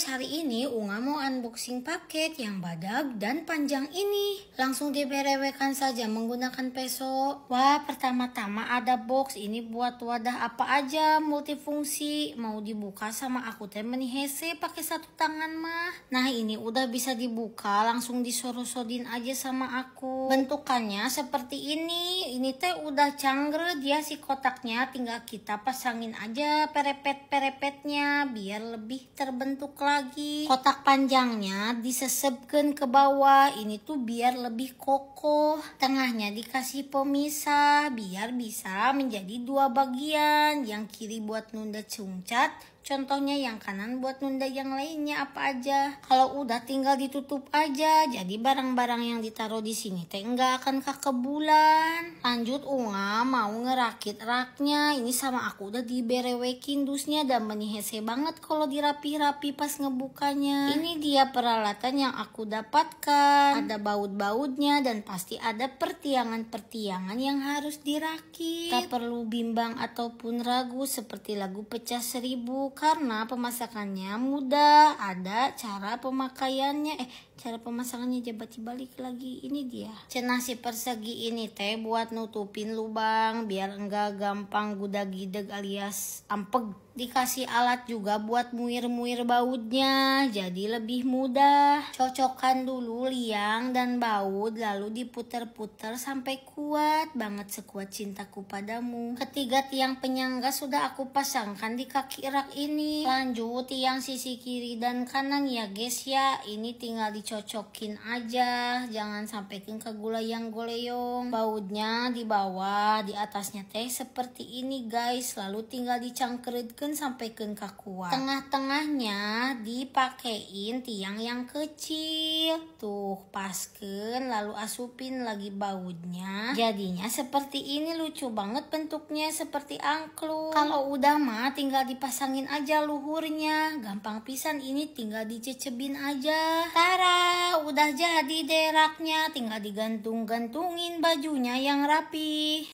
guys, hari ini Unga mau unboxing paket yang badak dan panjang ini. Langsung diberewekan saja menggunakan peso. Wah, pertama-tama ada box ini buat wadah apa aja, multifungsi. Mau dibuka sama aku teh hese pakai satu tangan mah. Nah, ini udah bisa dibuka, langsung disorosodin aja sama aku. Bentukannya seperti ini. Ini teh udah cangre dia si kotaknya, tinggal kita pasangin aja perepet-perepetnya biar lebih terbentuk lagi. Kotak panjangnya disesepkan ke bawah. Ini tuh biar lebih kokoh. Tengahnya dikasih pemisah biar bisa menjadi dua bagian. Yang kiri buat nunda cungcat, Contohnya yang kanan buat nunda yang lainnya apa aja. Kalau udah tinggal ditutup aja. Jadi barang-barang yang ditaruh di sini teh enggak akan kekebulan. Lanjut Unga mau ngerakit raknya. Ini sama aku udah diberewekin dusnya dan menihese banget kalau dirapi-rapi pas ngebukanya. Ini dia peralatan yang aku dapatkan. Ada baut-bautnya dan pasti ada pertiangan-pertiangan yang harus dirakit. Tak perlu bimbang ataupun ragu seperti lagu pecah seribu karena pemasakannya mudah. Ada cara pemakaiannya. Eh, cara pemasakannya jabat balik lagi. Ini dia. Cenasi persegi ini teh buat nutupin lubang biar enggak gampang gideg alias ampeg. Dikasih alat juga buat muir-muir bautnya, jadi lebih mudah. Cocokkan dulu liang dan baut, lalu diputer-puter sampai kuat banget sekuat cintaku padamu. Ketiga tiang penyangga sudah aku pasangkan di kaki rak ini lanjut yang sisi kiri dan kanan ya guys ya ini tinggal dicocokin aja jangan sampai ke gula yang goleong bautnya di bawah di atasnya teh seperti ini guys lalu tinggal dicangkeritkan sampai ke kuat tengah-tengahnya dipakein tiang yang kecil tuh pasken lalu asupin lagi bautnya jadinya seperti ini lucu banget bentuknya seperti angklung kalau udah mah tinggal dipasangin aja luhurnya. Gampang pisan ini tinggal dicecebin aja. Tara, udah jadi deraknya, Tinggal digantung-gantungin bajunya yang rapi.